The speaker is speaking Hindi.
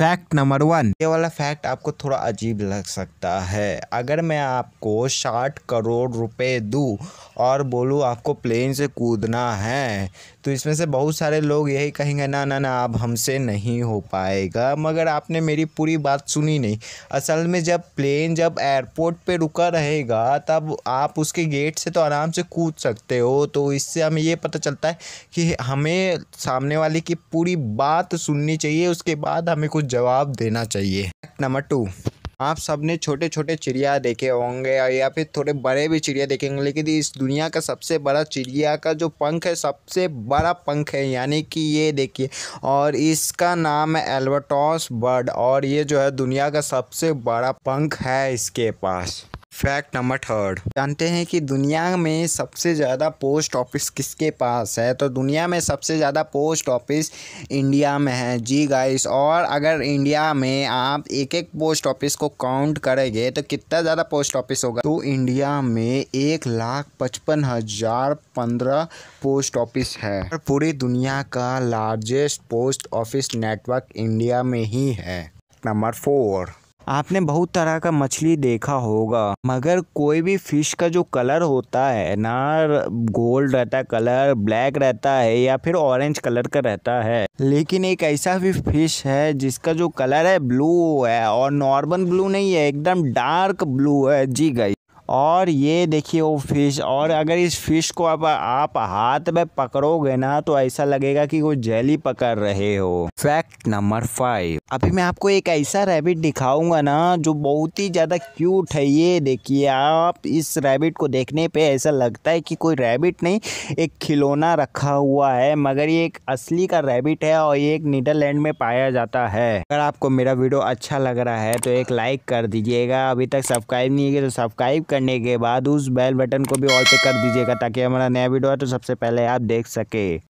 फैक्ट नंबर वन ये वाला फैक्ट आपको थोड़ा अजीब लग सकता है अगर मैं आपको साठ करोड़ रुपए दूँ और बोलूँ आपको प्लेन से कूदना है तो इसमें से बहुत सारे लोग यही कहेंगे ना ना ना अब हमसे नहीं हो पाएगा मगर आपने मेरी पूरी बात सुनी नहीं असल में जब प्लेन जब एयरपोर्ट पे रुका रहेगा तब आप उसके गेट से तो आराम से कूद सकते हो तो इससे हमें ये पता चलता है कि हमें सामने वाले की पूरी बात सुननी चाहिए उसके बाद हमें कुछ जवाब देना चाहिए नंबर टू आप सब ने छोटे छोटे चिड़िया देखे होंगे या फिर थोड़े बड़े भी चिड़िया देखे होंगे लेकिन इस दुनिया का सबसे बड़ा चिड़िया का जो पंख है सबसे बड़ा पंख है यानी कि ये देखिए और इसका नाम है एल्बर्टॉस बर्ड और ये जो है दुनिया का सबसे बड़ा पंख है इसके पास फैक्ट नंबर थर्ड जानते हैं कि दुनिया में सबसे ज़्यादा पोस्ट ऑफिस किसके पास है तो दुनिया में सबसे ज़्यादा पोस्ट ऑफिस इंडिया में है जी गाइस और अगर इंडिया में आप एक एक पोस्ट ऑफिस को काउंट करेंगे तो कितना ज़्यादा पोस्ट ऑफिस होगा तो इंडिया में एक लाख पचपन हज़ार पंद्रह पोस्ट ऑफिस है और पूरी दुनिया का largest post office network India में ही है नंबर फोर आपने बहुत तरह का मछली देखा होगा मगर कोई भी फिश का जो कलर होता है ना गोल्ड रहता है कलर ब्लैक रहता है या फिर ऑरेंज कलर का रहता है लेकिन एक ऐसा भी फिश है जिसका जो कलर है ब्लू है और नॉर्मल ब्लू नहीं है एकदम डार्क ब्लू है जी गई और ये देखिए वो फिश और अगर इस फिश को आप आप हाथ में पकड़ोगे ना तो ऐसा लगेगा कि वो जेली पकड़ रहे हो फैक्ट नंबर फाइव अभी मैं आपको एक ऐसा रैबिट दिखाऊंगा ना जो बहुत ही ज़्यादा क्यूट है ये देखिए आप इस रैबिट को देखने पे ऐसा लगता है कि कोई रैबिट नहीं एक खिलौना रखा हुआ है मगर ये एक असली का रैबिट है और ये एक नीदरलैंड में पाया जाता है अगर आपको मेरा वीडियो अच्छा लग रहा है तो एक लाइक कर दीजिएगा अभी तक सब्सक्राइब नहीं किया तो सब्सक्राइब कर करने के बाद उस बेल बटन को भी ऑल पे कर दीजिएगा ताकि हमारा नया वीडियो है तो सबसे पहले आप देख सके